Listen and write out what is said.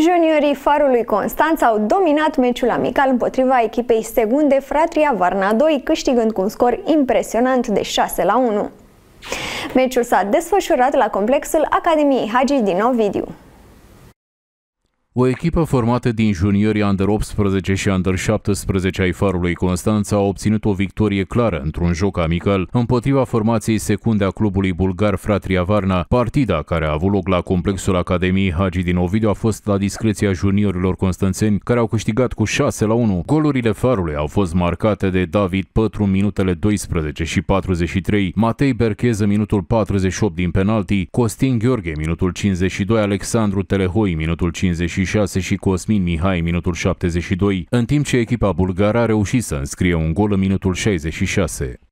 Juniorii Farului Constanța au dominat meciul amical împotriva echipei secunde Fratria Varna 2, câștigând cu un scor impresionant de 6 la 1. Meciul s-a desfășurat la complexul Academiei Hagi din Ovidiu. O echipă formată din juniorii Under-18 și Under-17 ai Farului Constanța a obținut o victorie clară într-un joc amical împotriva formației secunde a clubului bulgar Fratria Varna. Partida care a avut loc la complexul Academiei Hagi din Ovidiu a fost la discreția juniorilor constanțeni care au câștigat cu 6 la 1. Golurile Farului au fost marcate de David Pătru minutele 12 și 43, Matei Bercheză minutul 48 din penalti, Costin Gheorghe minutul 52, Alexandru Telehoi minutul 52, 26 și Cosmin Mihai, minutul 72, în timp ce echipa bulgară a reușit să înscrie un gol în minutul 66.